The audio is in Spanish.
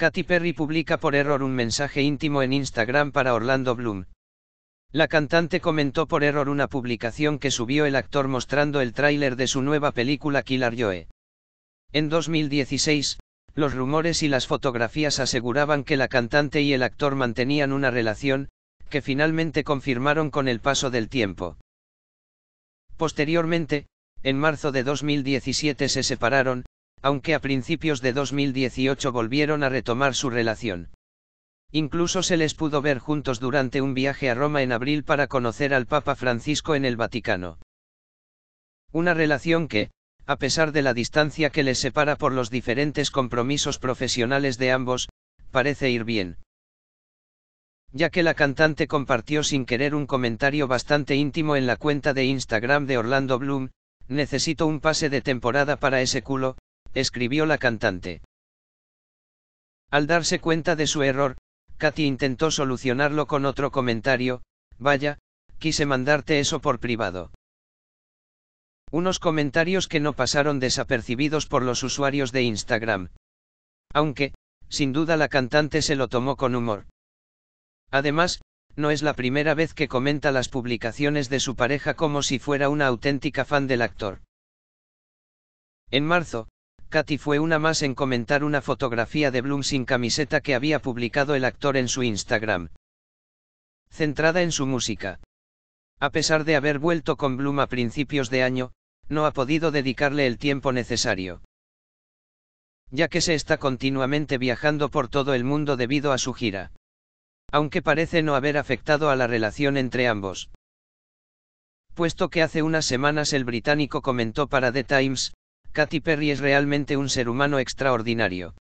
Katy Perry publica por error un mensaje íntimo en Instagram para Orlando Bloom. La cantante comentó por error una publicación que subió el actor mostrando el tráiler de su nueva película Killer Joe. En 2016, los rumores y las fotografías aseguraban que la cantante y el actor mantenían una relación, que finalmente confirmaron con el paso del tiempo. Posteriormente, en marzo de 2017 se separaron, aunque a principios de 2018 volvieron a retomar su relación. Incluso se les pudo ver juntos durante un viaje a Roma en abril para conocer al Papa Francisco en el Vaticano. Una relación que, a pesar de la distancia que les separa por los diferentes compromisos profesionales de ambos, parece ir bien. Ya que la cantante compartió sin querer un comentario bastante íntimo en la cuenta de Instagram de Orlando Bloom, necesito un pase de temporada para ese culo, escribió la cantante. Al darse cuenta de su error, Katy intentó solucionarlo con otro comentario, vaya, quise mandarte eso por privado. Unos comentarios que no pasaron desapercibidos por los usuarios de Instagram. Aunque, sin duda la cantante se lo tomó con humor. Además, no es la primera vez que comenta las publicaciones de su pareja como si fuera una auténtica fan del actor. En marzo, Katy fue una más en comentar una fotografía de Bloom sin camiseta que había publicado el actor en su Instagram. Centrada en su música. A pesar de haber vuelto con Bloom a principios de año, no ha podido dedicarle el tiempo necesario. Ya que se está continuamente viajando por todo el mundo debido a su gira. Aunque parece no haber afectado a la relación entre ambos puesto que hace unas semanas el británico comentó para The Times, Katy Perry es realmente un ser humano extraordinario.